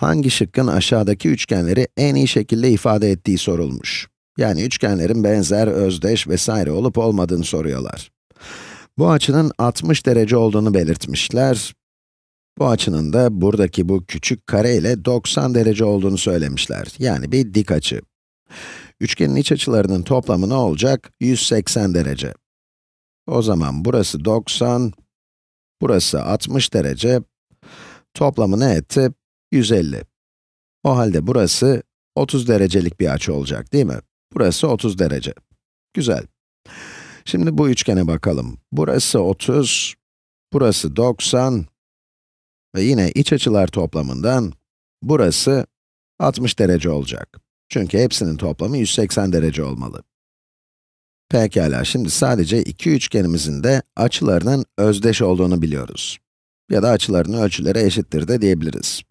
hangi şıkkın aşağıdaki üçgenleri en iyi şekilde ifade ettiği sorulmuş. Yani üçgenlerin benzer, özdeş vesaire olup olmadığını soruyorlar. Bu açının 60 derece olduğunu belirtmişler. Bu açının da buradaki bu küçük kare ile 90 derece olduğunu söylemişler. Yani bir dik açı. Üçgenin iç açılarının toplamı ne olacak? 180 derece. O zaman burası 90, burası 60 derece. Toplamı ne etti? 150. O halde burası 30 derecelik bir açı olacak değil mi? Burası 30 derece. Güzel. Şimdi bu üçgene bakalım. Burası 30, burası 90 ve yine iç açılar toplamından burası 60 derece olacak. Çünkü hepsinin toplamı 180 derece olmalı. Pekala, şimdi sadece iki üçgenimizin de açılarının özdeş olduğunu biliyoruz. Ya da açılarının ölçüleri eşittir de diyebiliriz.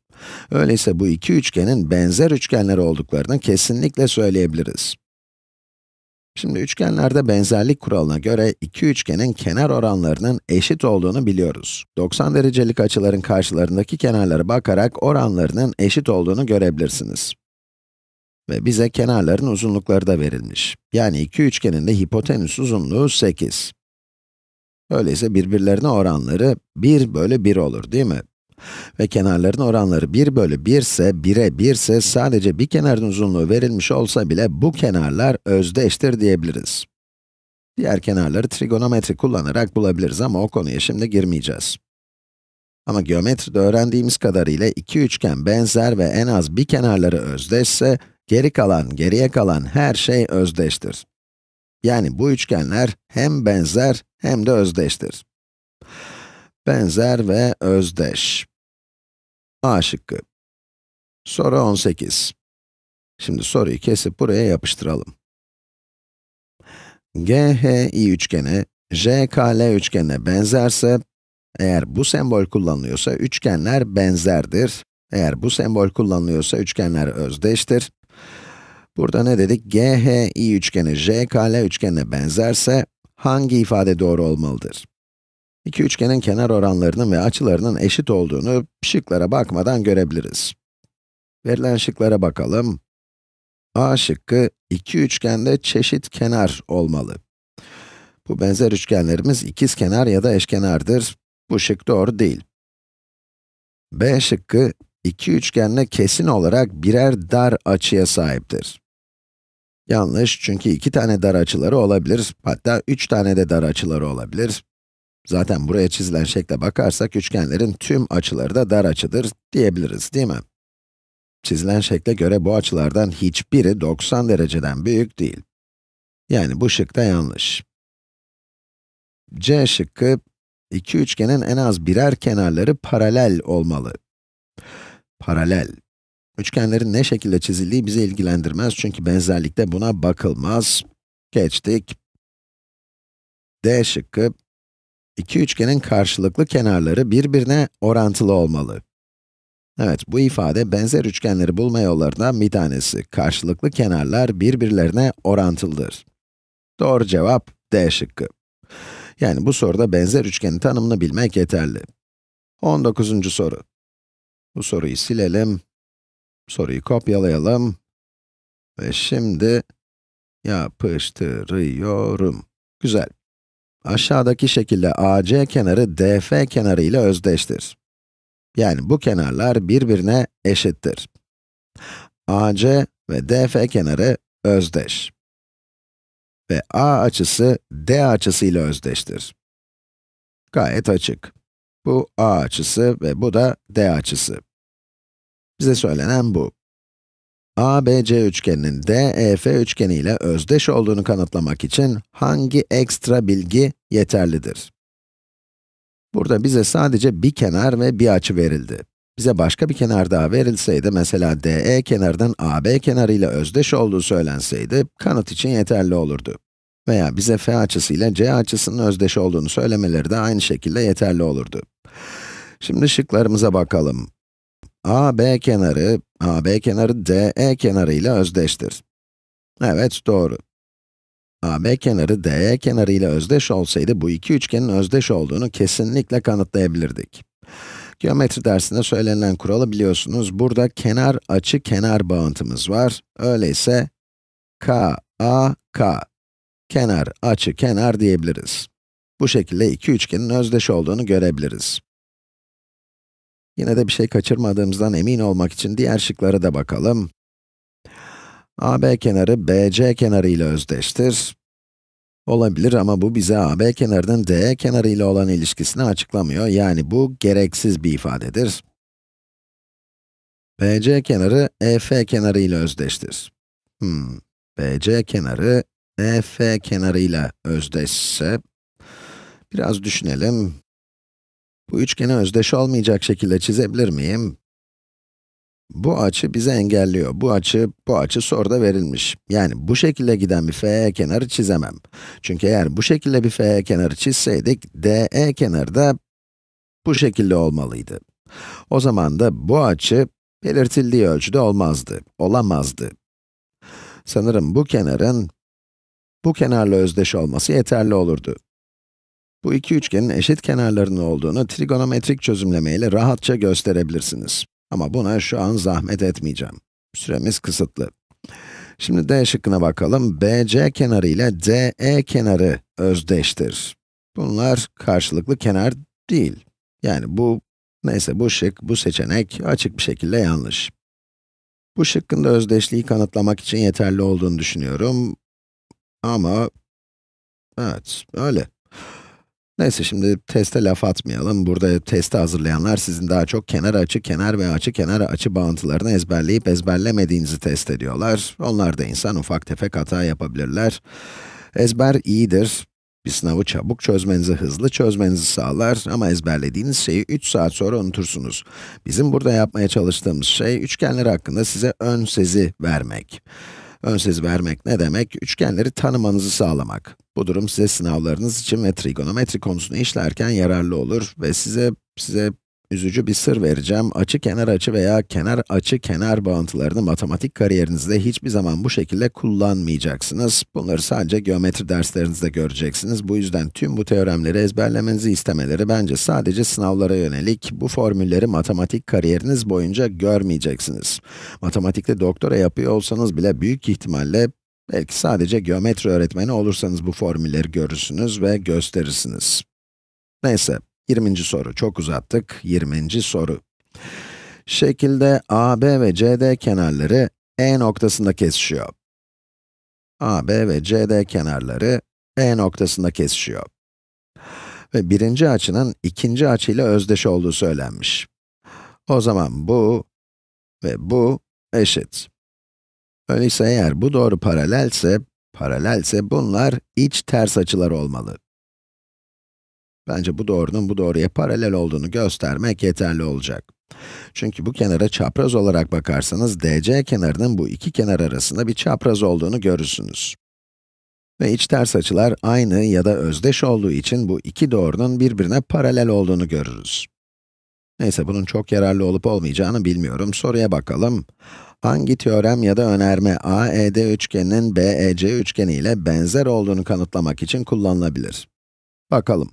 Öyleyse bu iki üçgenin benzer üçgenler olduklarını kesinlikle söyleyebiliriz. Şimdi üçgenlerde benzerlik kuralına göre iki üçgenin kenar oranlarının eşit olduğunu biliyoruz. 90 derecelik açıların karşılarındaki kenarlara bakarak oranlarının eşit olduğunu görebilirsiniz. Ve bize kenarların uzunlukları da verilmiş. Yani iki üçgenin de hipotenüs uzunluğu 8. Öyleyse birbirlerine oranları 1 bölü 1 olur değil mi? Ve kenarların oranları 1 bölü 1 ise, 1'e 1 ise sadece bir kenarın uzunluğu verilmiş olsa bile bu kenarlar özdeştir diyebiliriz. Diğer kenarları trigonometri kullanarak bulabiliriz ama o konuya şimdi girmeyeceğiz. Ama geometride öğrendiğimiz kadarıyla iki üçgen benzer ve en az bir kenarları özdeşse, geri kalan, geriye kalan her şey özdeştir. Yani bu üçgenler hem benzer hem de özdeştir benzer ve özdeş. A şıkkı. Soru 18. Şimdi soruyu kesip buraya yapıştıralım. GHI üçgeni, JKL üçgenine benzerse, eğer bu sembol kullanılıyorsa üçgenler benzerdir. Eğer bu sembol kullanılıyorsa üçgenler özdeştir. Burada ne dedik? GHI üçgeni, JKL üçgenine benzerse hangi ifade doğru olmalıdır? İki üçgenin kenar oranlarının ve açılarının eşit olduğunu şıklara bakmadan görebiliriz. Verilen şıklara bakalım. A şıkkı, iki üçgende çeşit kenar olmalı. Bu benzer üçgenlerimiz ikiz kenar ya da eşkenardır. Bu şık doğru değil. B şıkkı, iki üçgenle kesin olarak birer dar açıya sahiptir. Yanlış, çünkü iki tane dar açıları olabilir, hatta üç tane de dar açıları olabilir. Zaten buraya çizilen şekle bakarsak üçgenlerin tüm açıları da dar açıdır diyebiliriz değil mi? Çizilen şekle göre bu açılardan hiçbiri 90 dereceden büyük değil. Yani bu şık da yanlış. C şıkkı, iki üçgenin en az birer kenarları paralel olmalı. Paralel. Üçgenlerin ne şekilde çizildiği bizi ilgilendirmez çünkü benzerlikte buna bakılmaz. Geçtik. D şıkkı, İki üçgenin karşılıklı kenarları birbirine orantılı olmalı. Evet, bu ifade benzer üçgenleri bulma yollarından bir tanesi. Karşılıklı kenarlar birbirlerine orantılıdır. Doğru cevap D şıkkı. Yani bu soruda benzer üçgenin tanımını bilmek yeterli. 19. soru. Bu soruyu silelim. Soruyu kopyalayalım. Ve şimdi yapıştırıyorum. Güzel aşağıdaki şekilde AC kenarı DF kenarı ile özdeştir. Yani bu kenarlar birbirine eşittir. AC ve DF kenarı özdeş. Ve A açısı D açısı ile özdeştir. Gayet açık. Bu A açısı ve bu da D açısı. Bize söylenen bu. ABC üçgeninin DEF üçgeni ile özdeş olduğunu kanıtlamak için hangi ekstra bilgi yeterlidir? Burada bize sadece bir kenar ve bir açı verildi. Bize başka bir kenar daha verilseydi, mesela DE kenarının AB kenarı ile özdeş olduğu söylenseydi, kanıt için yeterli olurdu. Veya bize F açısı ile C açısının özdeş olduğunu söylemeleri de aynı şekilde yeterli olurdu. Şimdi şıklarımıza bakalım. AB kenarı AB kenarı DE kenarı ile özdeştir. Evet, doğru. AB kenarı DE kenarı ile özdeş olsaydı bu iki üçgenin özdeş olduğunu kesinlikle kanıtlayabilirdik. Geometri dersinde söylenen kuralı biliyorsunuz. Burada kenar açı kenar bağıntımız var. Öyleyse K, K. Kenar açı kenar diyebiliriz. Bu şekilde iki üçgenin özdeş olduğunu görebiliriz. Yine de bir şey kaçırmadığımızdan emin olmak için diğer şıklara da bakalım. AB kenarı BC kenarı ile özdeştir. Olabilir ama bu bize AB kenarının DE kenarı ile olan ilişkisini açıklamıyor. Yani bu gereksiz bir ifadedir. BC kenarı EF kenarı ile özdeştir. Hmm, BC kenarı EF kenarı ile özdeşse, biraz düşünelim. Bu üçgeni özdeş olmayacak şekilde çizebilir miyim? Bu açı bizi engelliyor. Bu açı, bu açı soruda verilmiş. Yani bu şekilde giden bir FE kenarı çizemem. Çünkü eğer bu şekilde bir FE kenarı çizseydik, DE kenarı da bu şekilde olmalıydı. O zaman da bu açı belirtildiği ölçüde olmazdı, olamazdı. Sanırım bu kenarın bu kenarla özdeş olması yeterli olurdu. Bu iki üçgenin eşit kenarlarının olduğunu trigonometrik çözümlemeyle rahatça gösterebilirsiniz. Ama buna şu an zahmet etmeyeceğim. Süremiz kısıtlı. Şimdi D şıkkına bakalım. BC kenarı ile DE kenarı özdeştir. Bunlar karşılıklı kenar değil. Yani bu, neyse bu şık, bu seçenek açık bir şekilde yanlış. Bu şıkkın da özdeşliği kanıtlamak için yeterli olduğunu düşünüyorum. Ama, evet, öyle. Neyse şimdi teste laf atmayalım. Burada testi hazırlayanlar sizin daha çok kenar açı, kenar ve açı, kenar açı bağıntılarını ezberleyip ezberlemediğinizi test ediyorlar. Onlar da insan ufak tefek hata yapabilirler. Ezber iyidir. Bir sınavı çabuk çözmenizi, hızlı çözmenizi sağlar ama ezberlediğiniz şeyi 3 saat sonra unutursunuz. Bizim burada yapmaya çalıştığımız şey, üçgenler hakkında size ön sezi vermek. Ön sezi vermek ne demek? Üçgenleri tanımanızı sağlamak. Bu durum size sınavlarınız için ve trigonometri konusunu işlerken yararlı olur ve size, size üzücü bir sır vereceğim. Açı kenar açı veya kenar açı kenar bağıntılarını matematik kariyerinizde hiçbir zaman bu şekilde kullanmayacaksınız. Bunları sadece geometri derslerinizde göreceksiniz. Bu yüzden tüm bu teoremleri ezberlemenizi istemeleri bence sadece sınavlara yönelik bu formülleri matematik kariyeriniz boyunca görmeyeceksiniz. Matematikte doktora yapıyor olsanız bile büyük ihtimalle Belki sadece geometri öğretmeni olursanız bu formülleri görürsünüz ve gösterirsiniz. Neyse, 20. soru. Çok uzattık. 20. soru. Şekilde AB ve CD kenarları E noktasında kesişiyor. AB ve CD kenarları E noktasında kesişiyor. Ve birinci açının ikinci açıyla özdeş olduğu söylenmiş. O zaman bu ve bu eşit. Öyleyse eğer bu doğru paralelse, paralelse bunlar iç ters açılar olmalı. Bence bu doğrunun bu doğruya paralel olduğunu göstermek yeterli olacak. Çünkü bu kenara çapraz olarak bakarsanız, DC kenarının bu iki kenar arasında bir çapraz olduğunu görürsünüz. Ve iç ters açılar aynı ya da özdeş olduğu için bu iki doğrunun birbirine paralel olduğunu görürüz. Neyse bunun çok yararlı olup olmayacağını bilmiyorum. Soruya bakalım hangi teorem ya da önerme AED üçgeninin BEC üçgeni ile benzer olduğunu kanıtlamak için kullanılabilir? Bakalım.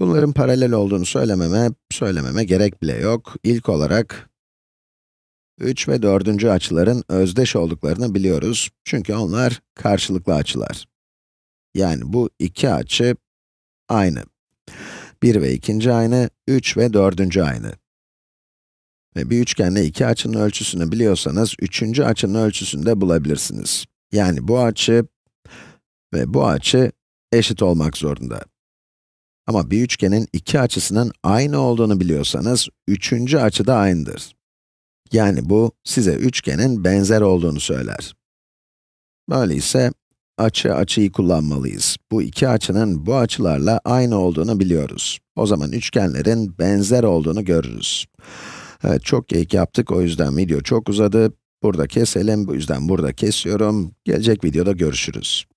Bunların paralel olduğunu söylememe, söylememe gerek bile yok. İlk olarak 3 ve 4. açıların özdeş olduklarını biliyoruz. Çünkü onlar karşılıklı açılar. Yani bu iki açı aynı. 1 ve 2. aynı, 3 ve 4. aynı. Ve bir üçgende iki açının ölçüsünü biliyorsanız, üçüncü açının ölçüsünü de bulabilirsiniz. Yani bu açı ve bu açı eşit olmak zorunda. Ama bir üçgenin iki açısının aynı olduğunu biliyorsanız, üçüncü açı da aynıdır. Yani bu, size üçgenin benzer olduğunu söyler. Böyleyse açı açıyı kullanmalıyız. Bu iki açının bu açılarla aynı olduğunu biliyoruz. O zaman üçgenlerin benzer olduğunu görürüz. Evet, çok geyik yaptık, o yüzden video çok uzadı. Burada keselim, bu yüzden burada kesiyorum. Gelecek videoda görüşürüz.